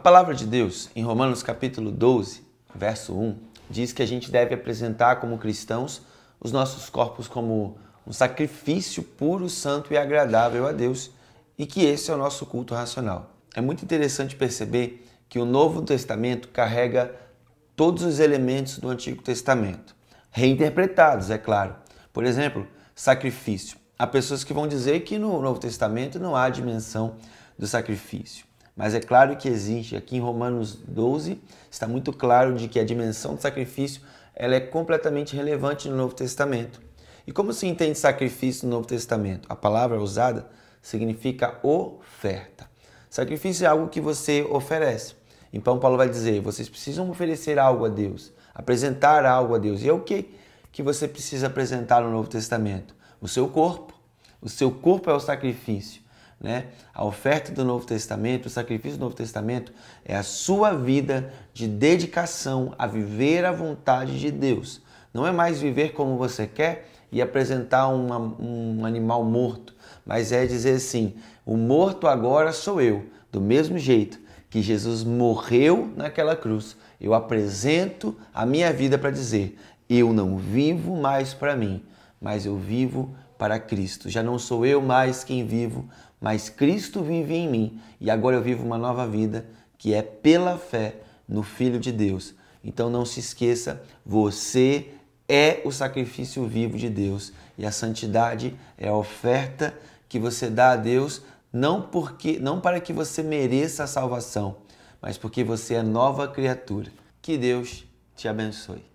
A palavra de Deus, em Romanos capítulo 12, verso 1, diz que a gente deve apresentar como cristãos os nossos corpos como um sacrifício puro, santo e agradável a Deus, e que esse é o nosso culto racional. É muito interessante perceber que o Novo Testamento carrega todos os elementos do Antigo Testamento, reinterpretados, é claro. Por exemplo, sacrifício. Há pessoas que vão dizer que no Novo Testamento não há dimensão do sacrifício. Mas é claro que existe, aqui em Romanos 12, está muito claro de que a dimensão do sacrifício ela é completamente relevante no Novo Testamento. E como se entende sacrifício no Novo Testamento? A palavra usada significa oferta. Sacrifício é algo que você oferece. Então Paulo vai dizer, vocês precisam oferecer algo a Deus, apresentar algo a Deus. E é o que que você precisa apresentar no Novo Testamento? O seu corpo. O seu corpo é o sacrifício né? A oferta do Novo Testamento, o sacrifício do Novo Testamento é a sua vida de dedicação a viver a vontade de Deus. Não é mais viver como você quer e apresentar uma, um animal morto, mas é dizer assim: o morto agora sou eu, do mesmo jeito que Jesus morreu naquela cruz. Eu apresento a minha vida para dizer: eu não vivo mais para mim, mas eu vivo para Cristo. Já não sou eu mais quem vivo, mas Cristo vive em mim e agora eu vivo uma nova vida que é pela fé no Filho de Deus. Então não se esqueça, você é o sacrifício vivo de Deus e a santidade é a oferta que você dá a Deus não porque não para que você mereça a salvação, mas porque você é nova criatura. Que Deus te abençoe.